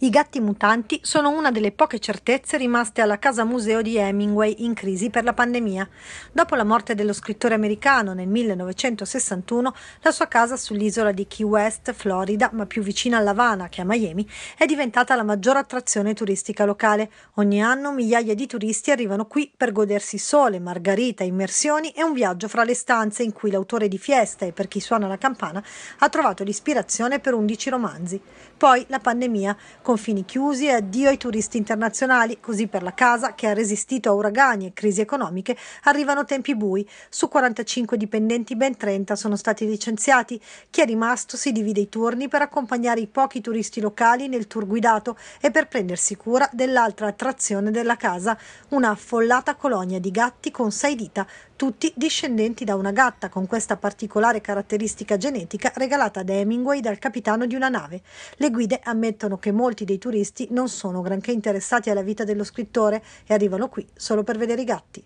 I gatti mutanti sono una delle poche certezze rimaste alla casa museo di Hemingway in crisi per la pandemia. Dopo la morte dello scrittore americano nel 1961, la sua casa sull'isola di Key West, Florida, ma più vicina a Havana che a Miami, è diventata la maggior attrazione turistica locale. Ogni anno migliaia di turisti arrivano qui per godersi sole, margarita, immersioni e un viaggio fra le stanze in cui l'autore di Fiesta e per chi suona la campana ha trovato l'ispirazione per 11 romanzi. Poi la pandemia confini chiusi e addio ai turisti internazionali, così per la casa che ha resistito a uragani e crisi economiche arrivano tempi bui. Su 45 dipendenti ben 30 sono stati licenziati. Chi è rimasto si divide i turni per accompagnare i pochi turisti locali nel tour guidato e per prendersi cura dell'altra attrazione della casa, una affollata colonia di gatti con sei dita, tutti discendenti da una gatta con questa particolare caratteristica genetica regalata ad Hemingway dal capitano di una nave. Le guide ammettono che molti molti dei turisti non sono granché interessati alla vita dello scrittore e arrivano qui solo per vedere i gatti.